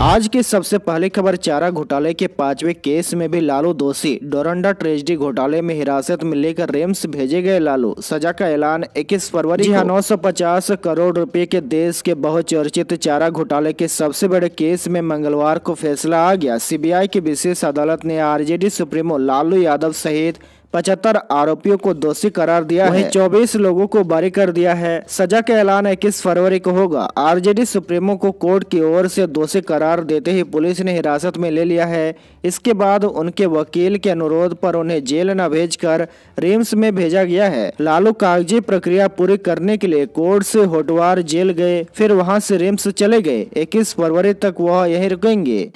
आज की सबसे पहली खबर चारा घोटाले के पांचवें केस में भी लालू दोषी डोरंडा ट्रेजडी घोटाले में हिरासत में लेकर रेम्स भेजे गए लालू सजा का ऐलान 21 फरवरी यहाँ नौ करोड़ रुपए के देश के बहुचर्चित चारा घोटाले के सबसे बड़े केस में मंगलवार को फैसला आ गया सीबीआई की विशेष अदालत ने आरजेडी सुप्रीमो लालू यादव सहित पचहत्तर आरोपियों को दोषी करार दिया है चौबीस लोगों को बरी कर दिया है सजा का ऐलान इक्कीस फरवरी को होगा आरजेडी सुप्रीमो को कोर्ट की ओर से दोषी करार देते ही पुलिस ने हिरासत में ले लिया है इसके बाद उनके वकील के अनुरोध पर उन्हें जेल न भेजकर रिम्स में भेजा गया है लालू कागजी प्रक्रिया पूरी करने के लिए कोर्ट से होटवार जेल गए फिर वहां से रिम्स चले गए 21 फरवरी तक वह यहीं रुकेंगे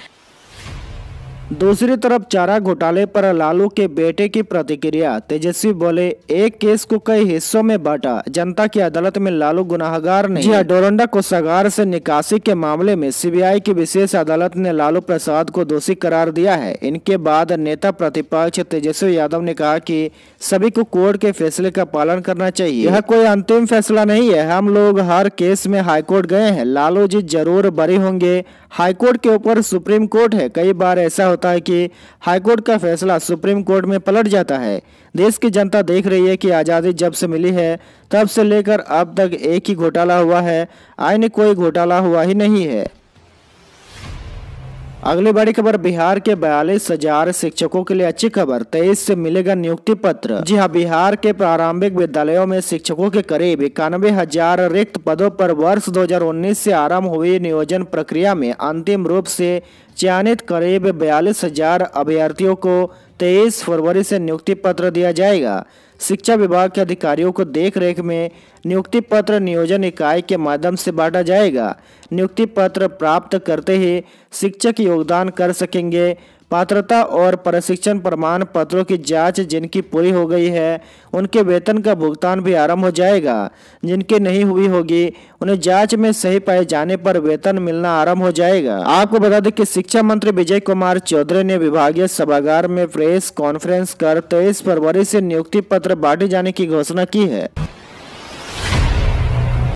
दूसरी तरफ चारा घोटाले पर लालू के बेटे की प्रतिक्रिया तेजस्वी बोले एक केस को कई हिस्सों में बांटा जनता की अदालत में लालू गुनाहगार नहीं जी हाँ, डोरंडा को सगार से निकासी के मामले में सीबीआई की विशेष अदालत ने लालू प्रसाद को दोषी करार दिया है इनके बाद नेता प्रतिपक्ष तेजस्वी यादव ने कहा की सभी को कोर्ट के फैसले का पालन करना चाहिए यह कोई अंतिम फैसला नहीं है हम लोग हर केस में हाईकोर्ट गए हैं लालू जी जरूर बरी होंगे हाईकोर्ट के ऊपर सुप्रीम कोर्ट है कई बार ऐसा होता है कि हाईकोर्ट का फैसला सुप्रीम कोर्ट में पलट जाता है देश की जनता देख रही है कि आज़ादी जब से मिली है तब से लेकर अब तक एक ही घोटाला हुआ है आय कोई घोटाला हुआ ही नहीं है अगली बड़ी खबर बिहार के बयालीस हजार शिक्षकों के लिए अच्छी खबर तेईस से मिलेगा नियुक्ति पत्र जी हाँ बिहार के प्रारंभिक विद्यालयों में शिक्षकों के करीब इक्यानवे हजार रिक्त पदों पर वर्ष 2019 से आरंभ हुई नियोजन प्रक्रिया में अंतिम रूप से चयनित करीब बयालीस हजार अभ्यर्थियों को तेईस फरवरी से नियुक्ति पत्र दिया जाएगा शिक्षा विभाग के अधिकारियों को देखरेख में नियुक्ति पत्र नियोजन इकाई के माध्यम से बांटा जाएगा नियुक्ति पत्र प्राप्त करते ही शिक्षक योगदान कर सकेंगे पात्रता और प्रशिक्षण प्रमाण पत्रों की जांच जिनकी पूरी हो गई है उनके वेतन का भुगतान भी आरंभ हो जाएगा जिनके नहीं हुई होगी उन्हें जांच में सही पाए जाने पर वेतन मिलना आरंभ हो जाएगा आपको बता दें कि शिक्षा मंत्री विजय कुमार चौधरी ने विभागीय सभागार में प्रेस कॉन्फ्रेंस कर तेईस फरवरी से नियुक्ति पत्र बांटे जाने की घोषणा की है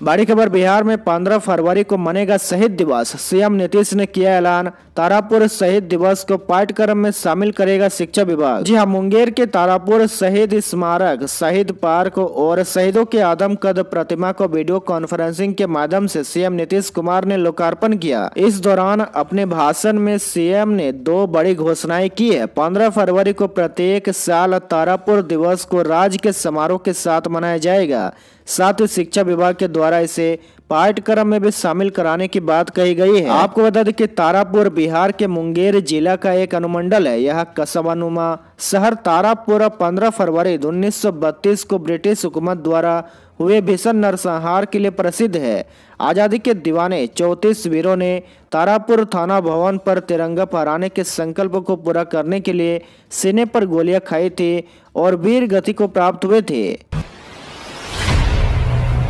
बड़ी खबर बिहार में 15 फरवरी को मनेगा शहीद दिवस सीएम नीतीश ने किया ऐलान तारापुर शहीद दिवस को पाठ्यक्रम में शामिल करेगा शिक्षा विभाग जी हाँ मुंगेर के तारापुर शहीद स्मारक शहीद पार्क और शहीदों के आदम कद प्रतिमा को वीडियो कॉन्फ्रेंसिंग के माध्यम से सीएम नीतीश कुमार ने लोकार्पण किया इस दौरान अपने भाषण में सीएम ने दो बड़ी घोषणाएं की है पंद्रह फरवरी को प्रत्येक साल तारापुर दिवस को राज्य के समारोह के साथ मनाया जाएगा साथ ही शिक्षा विभाग के द्वारा द्वारा इसे पाठ्यक्रम में भी शामिल कराने की बात कही गई है आपको बता दें कि तारापुर बिहार के मुंगेर जिला का एक अनुमंडल है यह कसबानुमा शहर तारापुर 15 फरवरी उन्नीस को ब्रिटिश हुकूमत द्वारा हुए भीषण नरसंहार के लिए प्रसिद्ध है आज़ादी के दीवाने चौतीस वीरों ने तारापुर थाना भवन पर तिरंगा फहराने के संकल्प को पूरा करने के लिए सीने पर गोलियां खाई थी और वीर गति को प्राप्त हुए थे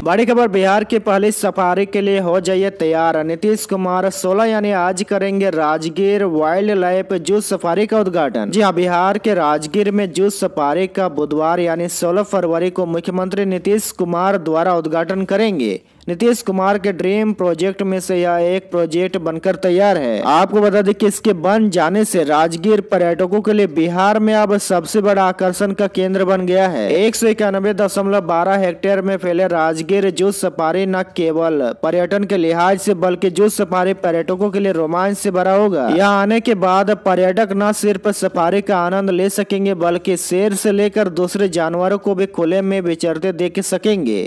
बड़ी खबर बिहार के पहले सफारी के लिए हो जाइए तैयार नीतीश कुमार 16 यानी आज करेंगे Rajgir wild life zoo safari का उद्घाटन जी हाँ बिहार के राजगीर में जू सफारी का बुधवार यानी 16 फरवरी को मुख्यमंत्री नीतीश कुमार द्वारा उद्घाटन करेंगे नीतीश कुमार के ड्रीम प्रोजेक्ट में से यह एक प्रोजेक्ट बनकर तैयार है आपको बता दें कि इसके बन जाने से राजगीर पर्यटकों के लिए बिहार में अब सबसे बड़ा आकर्षण का केंद्र बन गया है एक सौ इक्यानबे दशमलव बारह हेक्टेयर में फैले राजगीर जू सफारी न केवल पर्यटन के लिहाज से बल्कि जू सफारी पर्यटकों के लिए रोमांच से भरा होगा यहाँ आने के बाद पर्यटक न सिर्फ सफारी का आनंद ले सकेंगे बल्कि शेर से लेकर दूसरे जानवरों को भी खुले में विचरते देख सकेंगे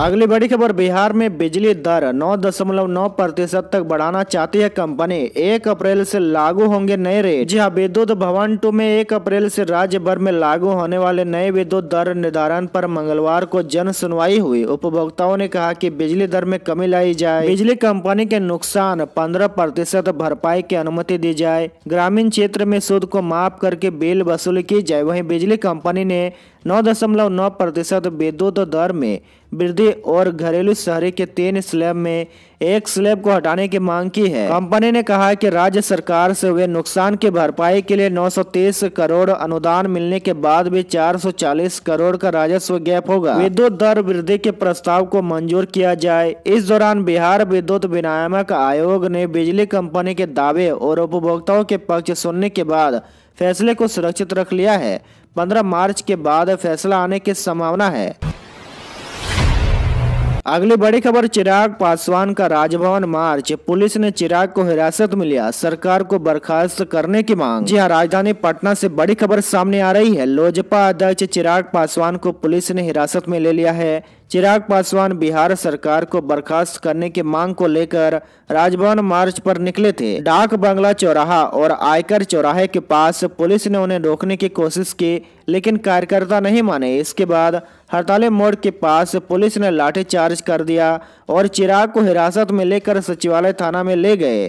अगली बड़ी खबर बिहार में बिजली दर 9.9 प्रतिशत तक बढ़ाना चाहती है कंपनी एक अप्रैल से लागू होंगे नए रेट जी हाँ विद्युत भवन टू में एक अप्रैल से राज्य भर में लागू होने वाले नए विद्युत दर निर्धारण पर मंगलवार को जन सुनवाई हुई उपभोक्ताओं ने कहा कि बिजली दर में कमी लाई जाए बिजली कंपनी के नुकसान पंद्रह प्रतिशत भरपाई की अनुमति दी जाए ग्रामीण क्षेत्र में शुद्ध को माफ करके बिल वसूल की जाए वही बिजली कंपनी ने नौ दशमलव नौ प्रतिशत विद्युत दर में वृद्धि और घरेलू शहरी के तीन स्लैब में एक स्लैब को हटाने की मांग की है कंपनी ने कहा है कि राज्य सरकार से हुए नुकसान की भरपाई के लिए 930 करोड़ अनुदान मिलने के बाद भी 440 करोड़ का राजस्व गैप होगा विद्युत दर वृद्धि के प्रस्ताव को मंजूर किया जाए इस दौरान बिहार विद्युत विनियामक आयोग ने बिजली कंपनी के दावे और उपभोक्ताओं के पक्ष सुनने के बाद फैसले को सुरक्षित रख लिया है पंद्रह मार्च के बाद फैसला आने की संभावना है अगली बड़ी खबर चिराग पासवान का राजभवन मार्च पुलिस ने चिराग को हिरासत में लिया सरकार को बर्खास्त करने की मांग जी हाँ राजधानी पटना से बड़ी खबर सामने आ रही है लोजपा अध्यक्ष चिराग पासवान को पुलिस ने हिरासत में ले लिया है चिराग पासवान बिहार सरकार को बर्खास्त करने की मांग को लेकर राजभवन मार्च पर निकले थे डाक बंगला चौराहा और आयकर चौराहे के पास पुलिस ने उन्हें रोकने की कोशिश की लेकिन कार्यकर्ता नहीं माने इसके बाद हड़ताले मोड़ के पास पुलिस ने लाठी चार्ज कर दिया और चिराग को हिरासत में लेकर सचिवालय थाना में ले गए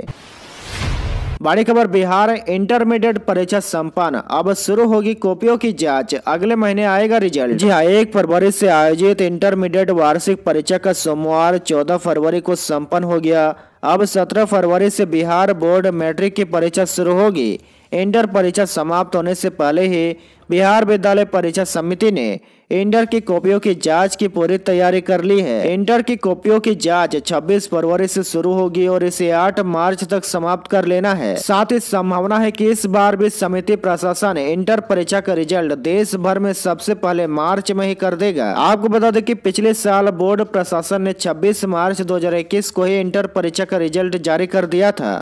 बड़ी खबर बिहार इंटरमीडिएट परीक्षा संपन्न अब शुरू होगी कॉपियों की जांच अगले महीने आएगा रिजल्ट जी हाँ एक फरवरी से आयोजित इंटरमीडिएट वार्षिक परीक्षा का सोमवार 14 फरवरी को संपन्न हो गया अब 17 फरवरी से बिहार बोर्ड मैट्रिक की परीक्षा शुरू होगी इंटर परीक्षा समाप्त होने से पहले ही बिहार विद्यालय परीक्षा समिति ने इंटर की कॉपियों की जांच की पूरी तैयारी कर ली है इंटर की कॉपियों की जांच 26 फरवरी से शुरू होगी और इसे 8 मार्च तक समाप्त कर लेना है साथ ही संभावना है कि इस बार भी समिति प्रशासन इंटर परीक्षा का रिजल्ट देश भर में सबसे पहले मार्च में ही कर देगा आपको बता दें कि पिछले साल बोर्ड प्रशासन ने छब्बीस मार्च दो को ही इंटर परीक्षा का रिजल्ट जारी कर दिया था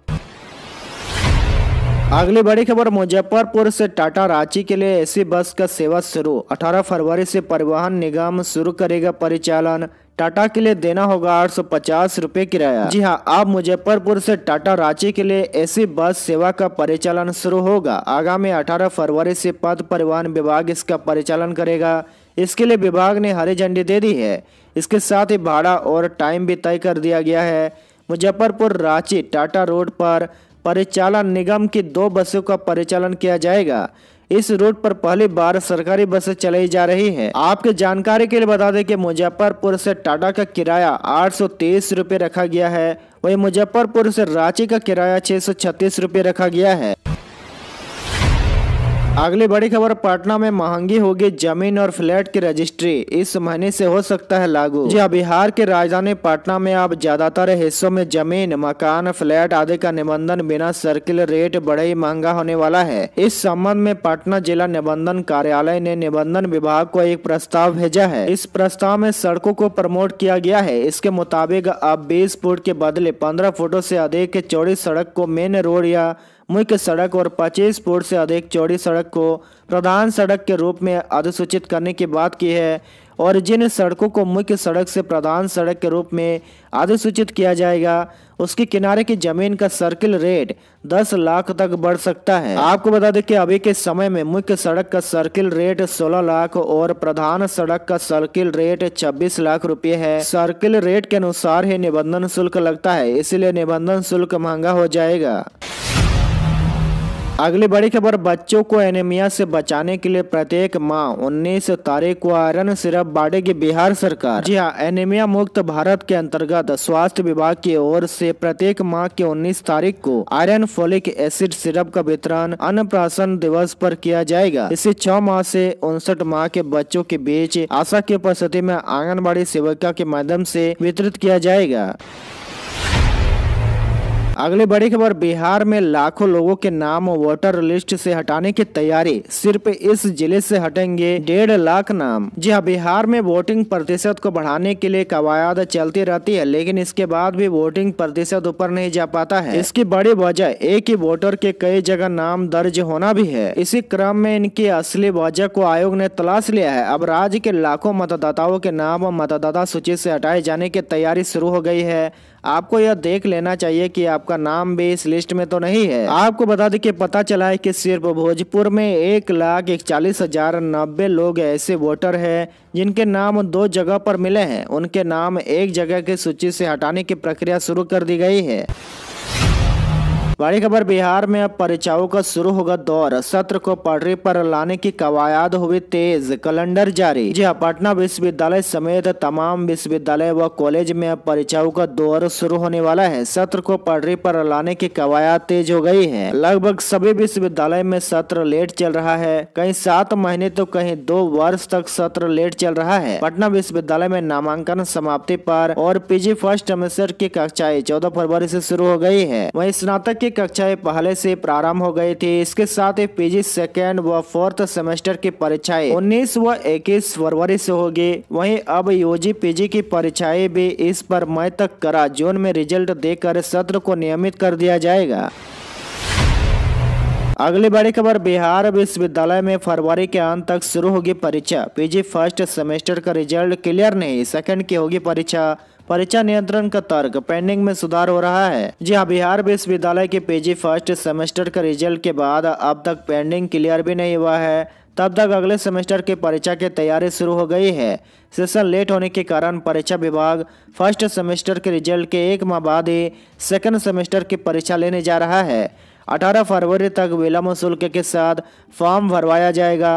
अगली बड़ी खबर मुजफ्फरपुर से टाटा रांची के लिए एसी बस का सेवा शुरू 18 फरवरी से परिवहन निगम शुरू करेगा परिचालन टाटा के लिए देना होगा आठ सौ पचास रूपए किराया जी हाँ अब मुजफ्फरपुर से टाटा रांची के लिए एसी बस सेवा का परिचालन शुरू होगा आगामी 18 फरवरी से पथ परिवहन विभाग इसका परिचालन करेगा इसके लिए विभाग ने हरी झंडी दे दी है इसके साथ ही भाड़ा और टाइम भी तय कर दिया गया है मुजफ्फरपुर रांची टाटा रोड पर परिचालन निगम की दो बसों का परिचालन किया जाएगा इस रूट पर पहली बार सरकारी बसें चलाई जा रही है आपके जानकारी के लिए बता दें कि मुजफ्फरपुर से टाटा का किराया आठ सौ तेईस रखा गया है वहीं मुजफ्फरपुर से रांची का किराया छह सौ छत्तीस रखा गया है अगली बड़ी खबर पटना में महंगी होगी जमीन और फ्लैट की रजिस्ट्री इस महीने से हो सकता है लागू जी हाँ, बिहार के राजधानी पटना में अब ज्यादातर हिस्सों में जमीन मकान फ्लैट आदि का निबंधन बिना सर्किल रेट बड़े ही महंगा होने वाला है इस संबंध में पटना जिला निबंधन कार्यालय ने निबंधन विभाग को एक प्रस्ताव भेजा है इस प्रस्ताव में सड़कों को प्रमोट किया गया है इसके मुताबिक अब बीस फुट के बदले पंद्रह फुटो ऐसी अधिक चौड़ी सड़क को मेन रोड या मुख्य सड़क और 25 फुट से अधिक चौड़ी सड़क को प्रधान सड़क के रूप में अधिसूचित करने की बात की है और जिन सड़कों को मुख्य सड़क से प्रधान सड़क के रूप में अधिसूचित किया जाएगा उसके किनारे की जमीन का सर्किल रेट 10 लाख तक बढ़ सकता है आपको बता दें कि अभी के समय में मुख्य सड़क का सर्किल रेट 16 लाख और प्रधान सड़क का सर्किल रेट 26 लाख रुपए है सर्किल रेट के अनुसार ही निबंधन शुल्क लगता है इसलिए निबंधन शुल्क महंगा हो जाएगा अगली बड़ी खबर बच्चों को एनीमिया से बचाने के लिए प्रत्येक माह उन्नीस तारीख को आयरन सिरप बांटेगी बिहार सरकार जी हाँ एनीमिया मुक्त भारत के अंतर्गत स्वास्थ्य विभाग की ओर से प्रत्येक माह के 19 तारीख को आयरन फोलिक एसिड सिरप का वितरण अन्नप्राशन दिवस पर किया जाएगा इसे छह माह से उनसठ माह के बच्चों के बीच आशा की उपस्थिति में आंगनबाड़ी सेविका के माध्यम से वितरित किया जाएगा अगली बड़ी खबर बिहार में लाखों लोगों के नाम वोटर लिस्ट से हटाने की तैयारी सिर्फ इस जिले से हटेंगे डेढ़ लाख नाम जी हाँ बिहार में वोटिंग प्रतिशत को बढ़ाने के लिए कवायद चलती रहती है लेकिन इसके बाद भी वोटिंग प्रतिशत ऊपर नहीं जा पाता है इसकी बड़ी वजह एक ही वोटर के कई जगह नाम दर्ज होना भी है इसी क्रम में इनकी असली वजह को आयोग ने तलाश लिया है अब राज्य के लाखों मतदाताओं के नाम मतदाता सूची से हटाए जाने की तैयारी शुरू हो गई है आपको यह देख लेना चाहिए कि आपका नाम भी इस लिस्ट में तो नहीं है आपको बता दें कि पता चला है कि सिर्फ भोजपुर में एक लाख इकचालीस हजार नब्बे लोग ऐसे वोटर हैं जिनके नाम दो जगह पर मिले हैं उनके नाम एक जगह की सूची से हटाने की प्रक्रिया शुरू कर दी गई है बड़ी खबर बिहार में अब परीक्षाओं का शुरू होगा दौर सत्र को पटरी पर लाने की कवायद हुई तेज कैलेंडर जारी जी हाँ पटना विश्वविद्यालय समेत तमाम विश्वविद्यालय व कॉलेज में अब परीक्षाओं का दौर शुरू होने वाला है सत्र को पटरी पर लाने की कवायद तेज हो गई है लगभग सभी विश्वविद्यालय में सत्र लेट चल रहा है कहीं सात महीने तो कहीं दो वर्ष तक सत्र लेट चल रहा है पटना विश्वविद्यालय में नामांकन समाप्ति पर और पीजी फर्स्ट सेमेस्टर की कक्षाएं चौदह फरवरी से शुरू हो गई है वहीं स्नातक की कक्षाएं पहले से प्रारंभ हो गए थे इसके साथ ही पीजी सेकेंड व फोर्थ सेमेस्टर की परीक्षाएं 19 व 21 फरवरी से होगी वहीं अब यूजी पीजी की परीक्षाएं भी इस पर मई तक करा जून में रिजल्ट देकर सत्र को नियमित कर दिया जाएगा अगली बड़ी खबर बिहार विश्वविद्यालय में फरवरी के अंत तक शुरू होगी परीक्षा पीजी फर्स्ट सेमेस्टर का रिजल्ट क्लियर नहीं सेकंड की होगी परीक्षा परीक्षा नियंत्रण का तर्क पेंडिंग में सुधार हो रहा है जी हाँ बिहार विश्वविद्यालय के पीजी फर्स्ट सेमेस्टर का रिजल्ट के बाद अब तक पेंडिंग क्लियर भी नहीं हुआ है तब तक अगले सेमेस्टर की परीक्षा की तैयारी शुरू हो गई है सेशन लेट होने के कारण परीक्षा विभाग फर्स्ट सेमेस्टर के रिजल्ट के एक माह बाद ही सेकेंड सेमेस्टर की परीक्षा लेने जा रहा है 18 फरवरी तक विलम्ब शुल्क के साथ फॉर्म भरवाया जाएगा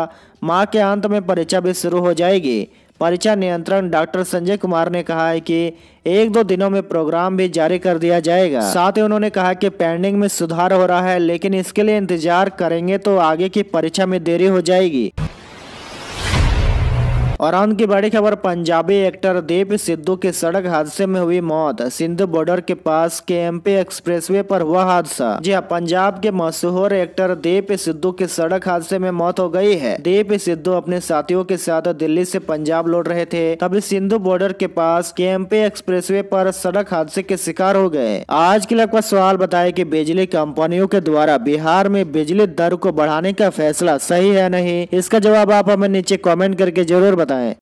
माह के अंत में परीक्षा भी शुरू हो जाएगी परीक्षा नियंत्रण डॉक्टर संजय कुमार ने कहा है कि एक दो दिनों में प्रोग्राम भी जारी कर दिया जाएगा साथ ही उन्होंने कहा कि पेंडिंग में सुधार हो रहा है लेकिन इसके लिए इंतजार करेंगे तो आगे की परीक्षा में देरी हो जाएगी और अंत की बड़ी खबर पंजाबी एक्टर देव सिद्धू की सड़क हादसे में हुई मौत सिंधु बॉर्डर के पास के एक्सप्रेस एक्सप्रेसवे पर हुआ हादसा जी हाँ पंजाब के मशहूर एक्टर देव सिद्धू की सड़क हादसे में मौत हो गई है देव सिद्धू अपने साथियों के साथ दिल्ली से पंजाब लौट रहे थे तभी सिंधु बॉर्डर के पास के एक्सप्रेस एक्सप्रेसवे पर सड़क हादसे के शिकार हो गए आज के लगभग सवाल बताए की बिजली कंपनियों के द्वारा बिहार में बिजली दर को बढ़ाने का फैसला सही है नहीं इसका जवाब आप हमें नीचे कॉमेंट करके जरूर बताए बताएं